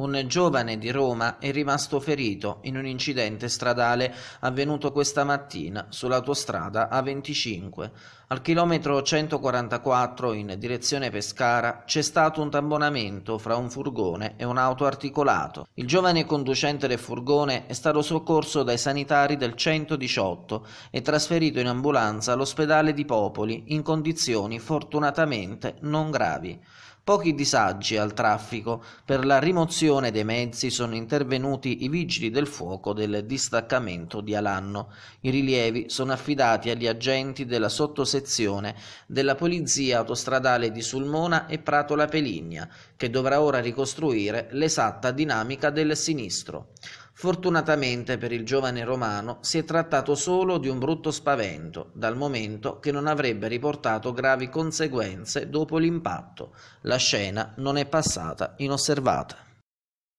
Un giovane di Roma è rimasto ferito in un incidente stradale avvenuto questa mattina sull'autostrada A25. Al chilometro 144 in direzione Pescara c'è stato un tambonamento fra un furgone e un auto articolato. Il giovane conducente del furgone è stato soccorso dai sanitari del 118 e trasferito in ambulanza all'ospedale di Popoli in condizioni fortunatamente non gravi. Pochi disagi al traffico per la rimozione evacuazione dei mezzi sono intervenuti i vigili del fuoco del distaccamento di Alanno. I rilievi sono affidati agli agenti della sottosezione della Polizia Autostradale di Sulmona e Prato La Peligna, che dovrà ora ricostruire l'esatta dinamica del sinistro. Fortunatamente per il giovane romano si è trattato solo di un brutto spavento, dal momento che non avrebbe riportato gravi conseguenze dopo l'impatto. La scena non è passata inosservata.